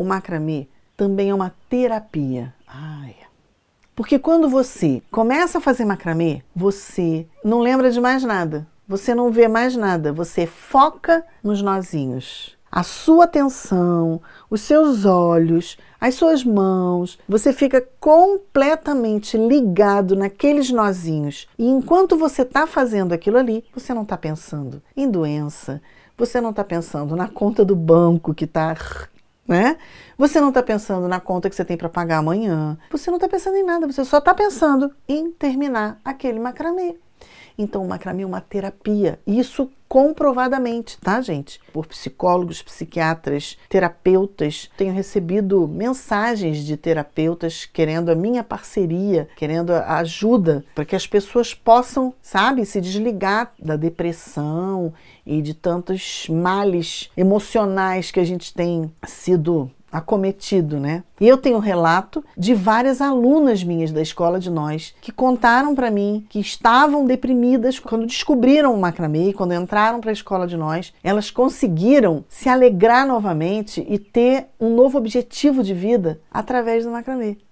O macramê também é uma terapia. Ai. Porque quando você começa a fazer macramê, você não lembra de mais nada. Você não vê mais nada, você foca nos nozinhos. A sua atenção, os seus olhos, as suas mãos, você fica completamente ligado naqueles nozinhos. E enquanto você está fazendo aquilo ali, você não está pensando em doença, você não está pensando na conta do banco que está né? Você não está pensando na conta que você tem para pagar amanhã. Você não está pensando em nada, você só está pensando em terminar aquele macramê. Então, o macramê é uma terapia, isso comprovadamente, tá, gente? Por psicólogos, psiquiatras, terapeutas. Tenho recebido mensagens de terapeutas querendo a minha parceria, querendo a ajuda para que as pessoas possam, sabe, se desligar da depressão e de tantos males emocionais que a gente tem sido acometido, né? E eu tenho relato de várias alunas minhas da escola de nós que contaram para mim que estavam deprimidas quando descobriram o macramê, quando entraram para a escola de nós, elas conseguiram se alegrar novamente e ter um novo objetivo de vida através do macramê.